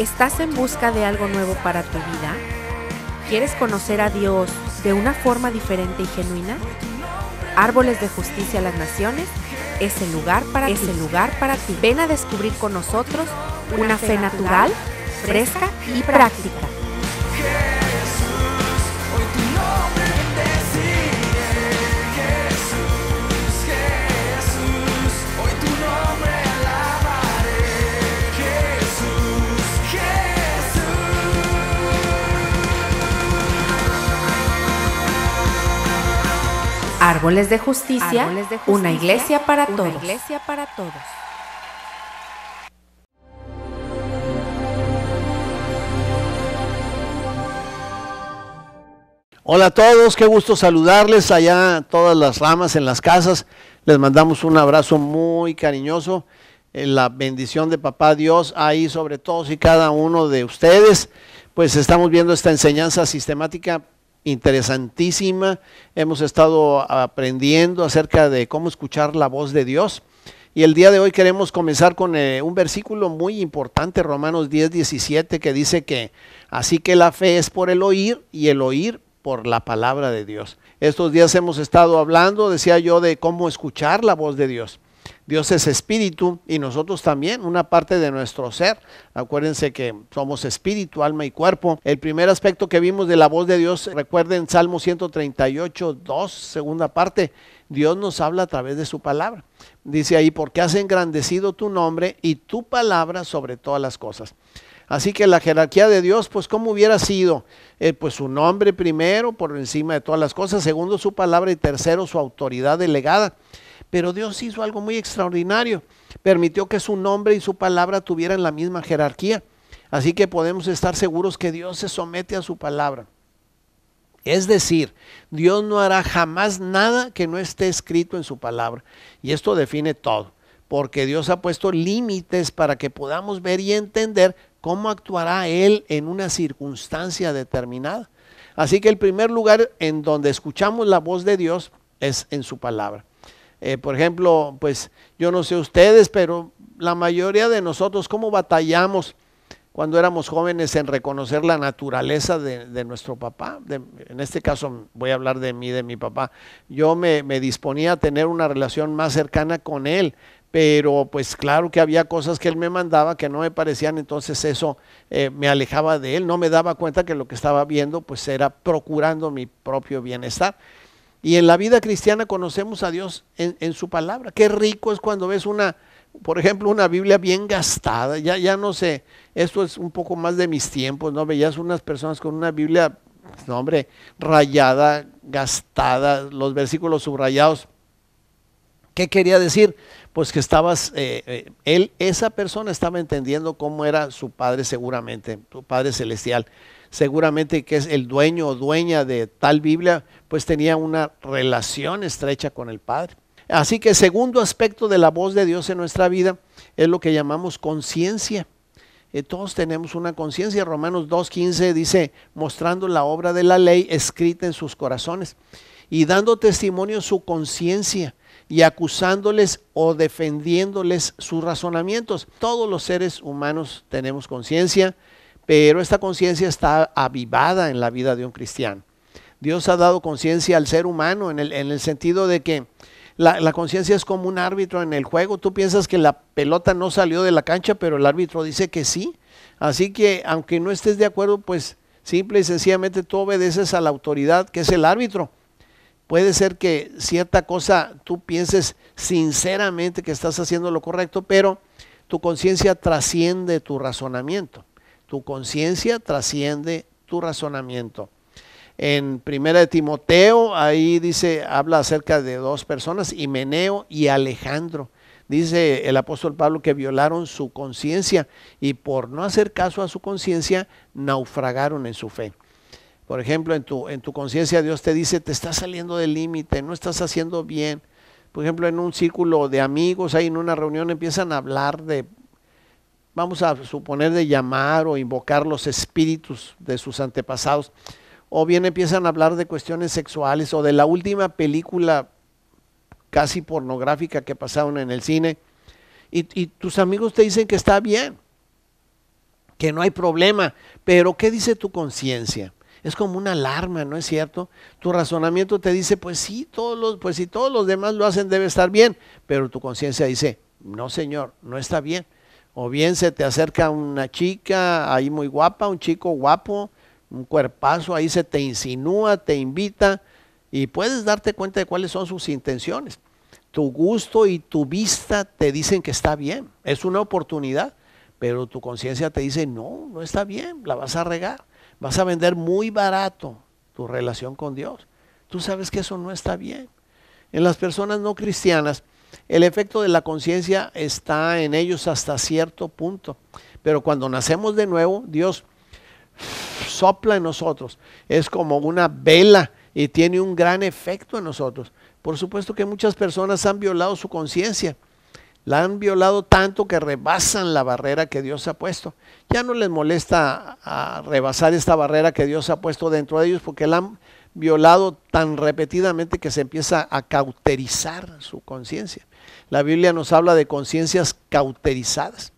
¿Estás en busca de algo nuevo para tu vida? ¿Quieres conocer a Dios de una forma diferente y genuina? Árboles de Justicia a las Naciones es el lugar para, ti. Ven a descubrir con nosotros una, fe, natural, fresca y práctica. Árboles de Justicia, una, iglesia para, todos. iglesia para todos. Hola a todos, qué gusto saludarles allá todas las ramas en las casas. Les mandamos un abrazo muy cariñoso. Eh, la bendición de papá Dios ahí sobre todos y cada uno de ustedes. Pues estamos viendo esta enseñanza sistemática interesantísima. Hemos estado aprendiendo acerca de cómo escuchar la voz de Dios. Y el día de hoy queremos comenzar con eh, un versículo muy importante, Romanos 10, 17, que dice que así que la fe es por el oír y el oír por la palabra de Dios. Estos días hemos estado hablando, decía yo, de cómo escuchar la voz de Dios. Dios es espíritu y nosotros también, una parte de nuestro ser. Acuérdense que somos espíritu, alma y cuerpo. El primer aspecto que vimos de la voz de Dios, recuerden Salmo 138, 2, segunda parte, Dios nos habla a través de su palabra. Dice ahí, porque has engrandecido tu nombre y tu palabra sobre todas las cosas. Así que la jerarquía de Dios, pues ¿cómo hubiera sido? Eh, pues su nombre primero, por encima de todas las cosas, segundo su palabra y tercero su autoridad delegada. Pero Dios hizo algo muy extraordinario. Permitió que su nombre y su palabra tuvieran la misma jerarquía. Así que podemos estar seguros que Dios se somete a su palabra. Es decir, Dios no hará jamás nada que no esté escrito en su palabra. Y esto define todo, porque Dios ha puesto límites para que podamos ver y entender cómo actuará Él en una circunstancia determinada. Así que el primer lugar en donde escuchamos la voz de Dios es en su palabra. Eh, por ejemplo, pues yo no sé ustedes, pero la mayoría de nosotros, ¿cómo batallamos cuando éramos jóvenes en reconocer la naturaleza de, nuestro papá. en este caso voy a hablar de mí, de mi papá. Yo me, disponía a tener una relación más cercana con él, pero pues claro que había cosas que él me mandaba que no me parecían, entonces eso eh, me alejaba de él, no me daba cuenta que lo que estaba viendo pues era procurando mi propio bienestar. Y en la vida cristiana conocemos a Dios en su palabra. Qué rico es cuando ves una por ejemplo, una Biblia bien gastada, ya, ya no sé, esto es un poco más de mis tiempos, ¿no? Veías unas personas con una Biblia, pues, no, hombre, rayada, gastada, los versículos subrayados. ¿Qué quería decir? Pues que estabas, eh, eh, él, esa persona estaba entendiendo cómo era su padre seguramente, su padre celestial. Seguramente que es el dueño o dueña de tal Biblia, pues tenía una relación estrecha con el padre. Así que segundo aspecto de la voz de Dios en nuestra vida es lo que llamamos conciencia. Eh, todos tenemos una conciencia. Romanos 2.15 dice, mostrando la obra de la ley escrita en sus corazones y dando testimonio su conciencia y acusándoles o defendiéndoles sus razonamientos. Todos los seres humanos tenemos conciencia, pero esta conciencia está avivada en la vida de un cristiano. Dios ha dado conciencia al ser humano en el sentido de que la, conciencia es como un árbitro en el juego. Tú piensas que la pelota no salió de la cancha, pero el árbitro dice que sí. Así que aunque no estés de acuerdo, pues simple y sencillamente tú obedeces a la autoridad que es el árbitro. Puede ser que cierta cosa tú pienses sinceramente que estás haciendo lo correcto, pero tu conciencia trasciende tu razonamiento. Tu conciencia trasciende tu razonamiento. En Primera de Timoteo, ahí dice, habla acerca de dos personas, Himeneo y Alejandro. Dice el apóstol Pablo que violaron su conciencia y por no hacer caso a su conciencia, naufragaron en su fe. Por ejemplo, en tu, en tu conciencia Dios te dice, te está saliendo del límite, no estás haciendo bien. Por ejemplo, en un círculo de amigos, ahí en una reunión empiezan a hablar de, vamos a suponer de llamar o invocar los espíritus de sus antepasados o bien empiezan a hablar de cuestiones sexuales o de la última película casi pornográfica que pasaron en el cine y, tus amigos te dicen que está bien, que no hay problema, pero ¿qué dice tu conciencia? Es como una alarma, ¿no es cierto? Tu razonamiento te dice, pues sí, todos los, pues si todos los demás lo hacen debe estar bien, pero tu conciencia dice, no señor, no está bien. O bien se te acerca una chica ahí muy guapa, un chico guapo, un cuerpazo, ahí se te insinúa, te invita y puedes darte cuenta de cuáles son sus intenciones. Tu gusto y tu vista te dicen que está bien, es una oportunidad, pero tu conciencia te dice, no, no está bien, la vas a regar, vas a vender muy barato tu relación con Dios. Tú sabes que eso no está bien. En las personas no cristianas, el efecto de la conciencia está en ellos hasta cierto punto, pero cuando nacemos de nuevo, Dios sopla en nosotros. Es como una vela y tiene un gran efecto en nosotros. Por supuesto que muchas personas han violado su conciencia. La han violado tanto que rebasan la barrera que Dios ha puesto. Ya no les molesta rebasar esta barrera que Dios ha puesto dentro de ellos porque la han violado tan repetidamente que se empieza a cauterizar su conciencia. La Biblia nos habla de conciencias cauterizadas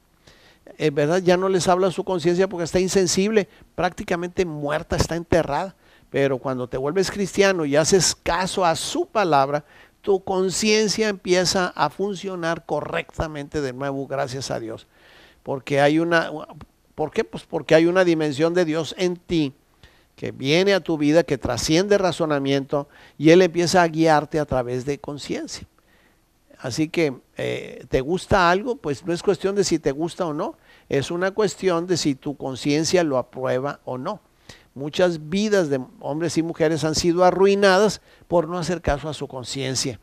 en eh, verdad ya no les habla su conciencia porque está insensible, prácticamente muerta, está enterrada. Pero cuando te vuelves cristiano y haces caso a su palabra, tu conciencia empieza a funcionar correctamente de nuevo, gracias a Dios. Porque hay una, ¿por qué? Pues porque hay una dimensión de Dios en ti que viene a tu vida, que trasciende razonamiento y Él empieza a guiarte a través de conciencia. Así que, eh, ¿te gusta algo? Pues no es cuestión de si te gusta o no, es una cuestión de si tu conciencia lo aprueba o no. Muchas vidas de hombres y mujeres han sido arruinadas por no hacer caso a su conciencia.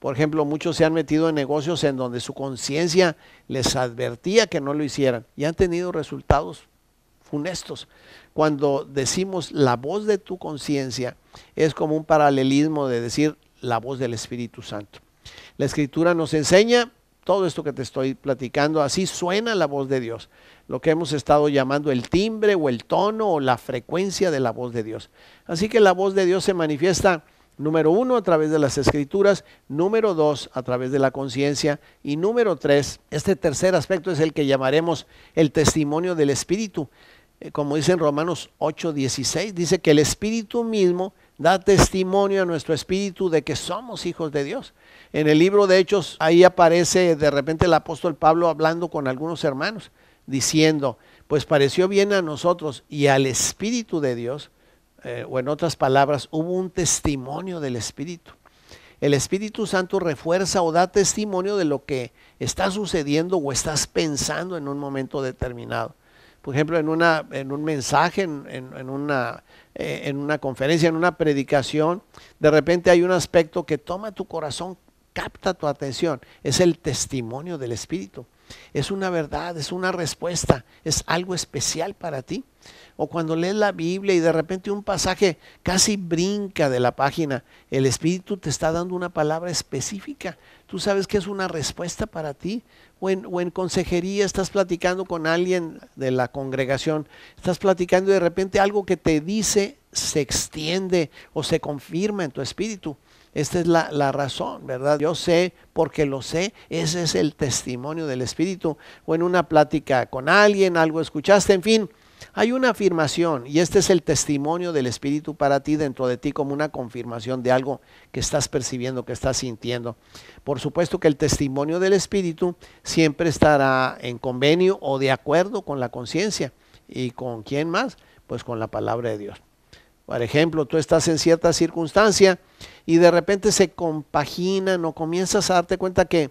Por ejemplo, muchos se han metido en negocios en donde su conciencia les advertía que no lo hicieran y han tenido resultados funestos. Cuando decimos la voz de tu conciencia, es como un paralelismo de decir la voz del Espíritu Santo. La escritura nos enseña todo esto que te estoy platicando, así suena la voz de Dios, lo que hemos estado llamando el timbre o el tono o la frecuencia de la voz de Dios. Así que la voz de Dios se manifiesta, número uno, a través de las escrituras, número dos, a través de la conciencia, y número tres, este tercer aspecto es el que llamaremos el testimonio del Espíritu. Eh, como dice en Romanos 8, 16, dice que el Espíritu mismo da testimonio a nuestro espíritu de que somos hijos de Dios. En el libro de Hechos, ahí aparece de repente el apóstol Pablo hablando con algunos hermanos, diciendo, pues pareció bien a nosotros y al espíritu de Dios, eh, o en otras palabras, hubo un testimonio del espíritu. El Espíritu Santo refuerza o da testimonio de lo que está sucediendo o estás pensando en un momento determinado por ejemplo, en, una, en un mensaje, en, eh, en una conferencia, en una predicación, de repente hay un aspecto que toma tu corazón, capta tu atención, es el testimonio del Espíritu es una verdad, es una respuesta, es algo especial para ti. O cuando lees la Biblia y de repente un pasaje casi brinca de la página, el Espíritu te está dando una palabra específica. Tú sabes que es una respuesta para ti. O en, o en consejería estás platicando con alguien de la congregación, estás platicando y de repente algo que te dice se extiende o se confirma en tu espíritu. Esta es la, razón, ¿verdad? Yo sé porque lo sé. Ese es el testimonio del Espíritu. O en una plática con alguien, algo escuchaste, en fin. Hay una afirmación y este es el testimonio del Espíritu para ti dentro de ti como una confirmación de algo que estás percibiendo, que estás sintiendo. Por supuesto que el testimonio del Espíritu siempre estará en convenio o de acuerdo con la conciencia. ¿Y con quién más? Pues con la palabra de Dios. Por ejemplo, tú estás en cierta circunstancia y de repente se compagina, no comienzas a darte cuenta que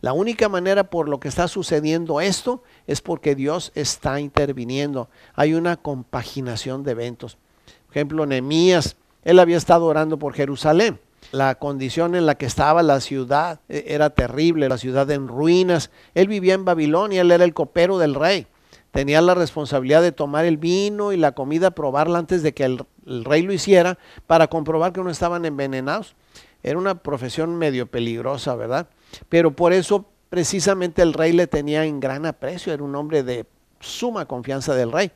la única manera por lo que está sucediendo esto es porque Dios está interviniendo. Hay una compaginación de eventos. Por ejemplo, Nehemías, él había estado orando por Jerusalén. La condición en la que estaba la ciudad eh, era terrible, la ciudad en ruinas. Él vivía en Babilonia, él era el copero del rey tenía la responsabilidad de tomar el vino y la comida, probarla antes de que el, rey lo hiciera, para comprobar que no estaban envenenados. Era una profesión medio peligrosa, ¿verdad? Pero por eso precisamente el rey le tenía en gran aprecio, era un hombre de suma confianza del rey.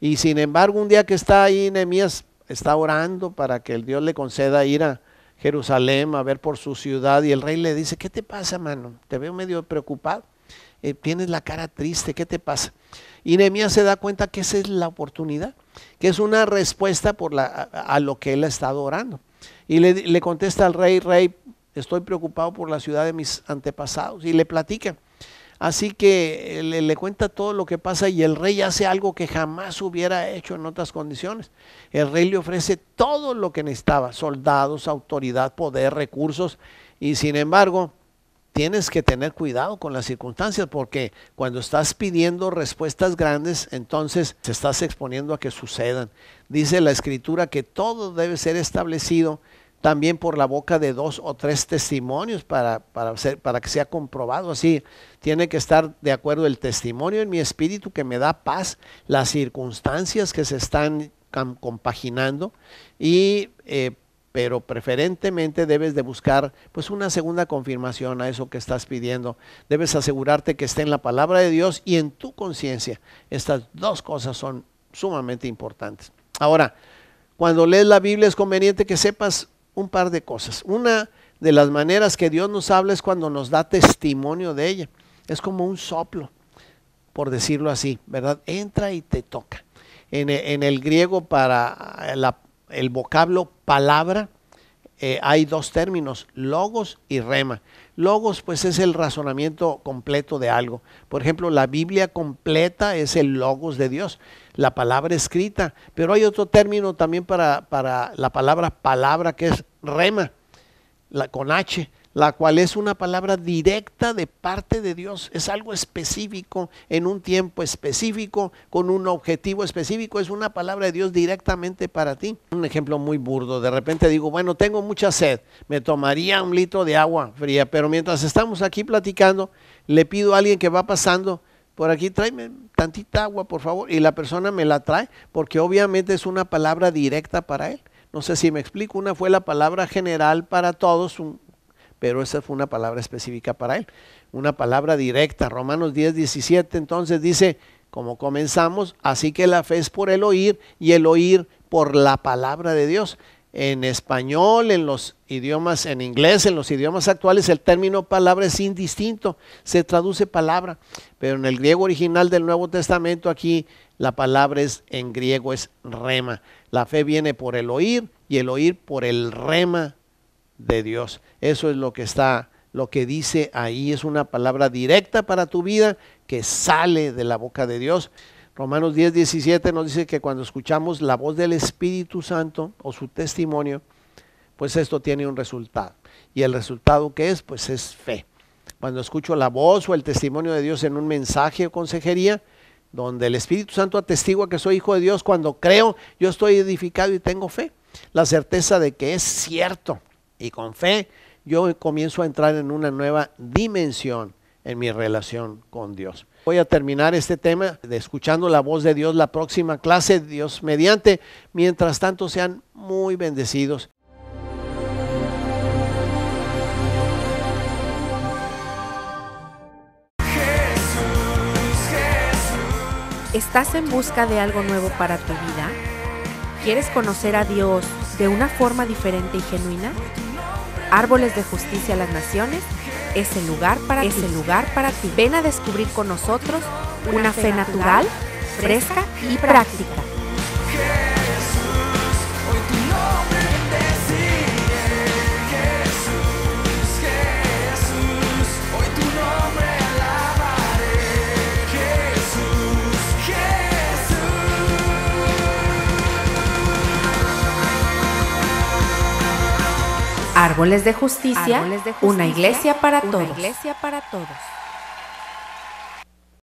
Y sin embargo, un día que está ahí, Nehemías está orando para que el Dios le conceda ir a Jerusalén a ver por su ciudad y el rey le dice, ¿qué te pasa, mano? Te veo medio preocupado. Eh, tienes la cara triste, ¿qué te pasa? Y se da cuenta que esa es la oportunidad, que es una respuesta por la, a, lo que él ha estado orando. Y le, contesta al rey, rey, estoy preocupado por la ciudad de mis antepasados. Y le platica. Así que eh, le, cuenta todo lo que pasa y el rey hace algo que jamás hubiera hecho en otras condiciones. El rey le ofrece todo lo que necesitaba, soldados, autoridad, poder, recursos, y sin embargo tienes que tener cuidado con las circunstancias porque cuando estás pidiendo respuestas grandes, entonces te estás exponiendo a que sucedan. Dice la escritura que todo debe ser establecido también por la boca de dos o tres testimonios para, para que sea comprobado. Así tiene que estar de acuerdo el testimonio en mi espíritu que me da paz, las circunstancias que se están compaginando y eh, pero preferentemente debes de buscar pues una segunda confirmación a eso que estás pidiendo. Debes asegurarte que esté en la palabra de Dios y en tu conciencia. Estas dos cosas son sumamente importantes. Ahora, cuando lees la Biblia es conveniente que sepas un par de cosas. Una de las maneras que Dios nos habla es cuando nos da testimonio de ella. Es como un soplo, por decirlo así, ¿verdad? Entra y te toca. En, en el griego para la el vocablo palabra, eh, hay dos términos, logos y rema. Logos pues es el razonamiento completo de algo. Por ejemplo, la Biblia completa es el logos de Dios, la palabra escrita, pero hay otro término también para, para la palabra palabra que es rema, la, con H la cual es una palabra directa de parte de Dios, es algo específico, en un tiempo específico, con un objetivo específico, es una palabra de Dios directamente para ti. Un ejemplo muy burdo, de repente digo, bueno, tengo mucha sed, me tomaría un litro de agua fría, pero mientras estamos aquí platicando, le pido a alguien que va pasando, por aquí tráeme tantita agua, por favor, y la persona me la trae, porque obviamente es una palabra directa para él. No sé si me explico, una fue la palabra general para todos, un, pero esa fue una palabra específica para él, una palabra directa. Romanos 10, 17 entonces dice, como comenzamos, así que la fe es por el oír y el oír por la palabra de Dios. En español, en los idiomas, en inglés, en los idiomas actuales, el término palabra es indistinto, se traduce palabra, pero en el griego original del Nuevo Testamento aquí la palabra es en griego es rema. La fe viene por el oír y el oír por el rema de Dios. Eso es lo que está, lo que dice ahí, es una palabra directa para tu vida que sale de la boca de Dios. Romanos 10, 17 nos dice que cuando escuchamos la voz del Espíritu Santo o su testimonio, pues esto tiene un resultado. Y el resultado que es, pues es fe. Cuando escucho la voz o el testimonio de Dios en un mensaje o consejería, donde el Espíritu Santo atestigua que soy hijo de Dios, cuando creo, yo estoy edificado y tengo fe. La certeza de que es cierto, y con fe, yo comienzo a entrar en una nueva dimensión en mi relación con Dios. Voy a terminar este tema de escuchando la voz de Dios la próxima clase, Dios mediante. Mientras tanto, sean muy bendecidos. ¿Estás en busca de algo nuevo para tu vida? ¿Quieres conocer a Dios de una forma diferente y genuina? Árboles de Justicia a las Naciones es el lugar para, ti. Ven a descubrir con nosotros una, fe natural, fresca y práctica. Árboles de Justicia, una iglesia para todos.